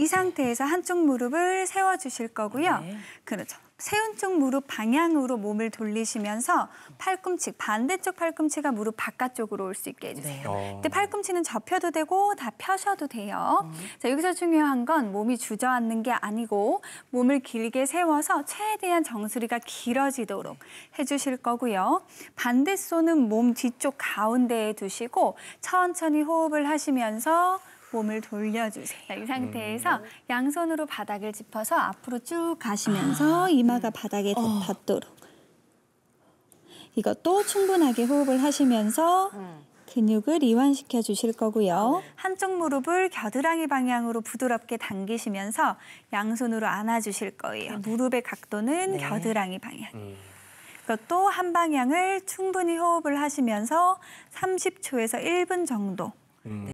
이 상태에서 한쪽 무릎을 세워주실 거고요. 네. 그렇죠. 세운 쪽 무릎 방향으로 몸을 돌리시면서 팔꿈치, 반대쪽 팔꿈치가 무릎 바깥쪽으로 올 수 있게 해주세요. 네. 근데 어. 팔꿈치는 접혀도 되고 다 펴셔도 돼요. 음. 자, 여기서 중요한 건 몸이 주저앉는 게 아니고 몸을 길게 세워서 최대한 정수리가 길어지도록 해주실 거고요. 반대 손은 몸 뒤쪽 가운데에 두시고 천천히 호흡을 하시면서 몸을 돌려주세요. 이 상태에서 음. 양손으로 바닥을 짚어서 앞으로 쭉 가시면서 아. 이마가 바닥에 어. 닿도록 이것도 충분하게 호흡을 하시면서 음. 근육을 이완시켜 주실 거고요. 한쪽 무릎을 겨드랑이 방향으로 부드럽게 당기시면서 양손으로 안아주실 거예요. 네. 무릎의 각도는 네. 겨드랑이 방향. 음. 이것도 한 방향을 충분히 호흡을 하시면서 30초에서 1분 정도 음.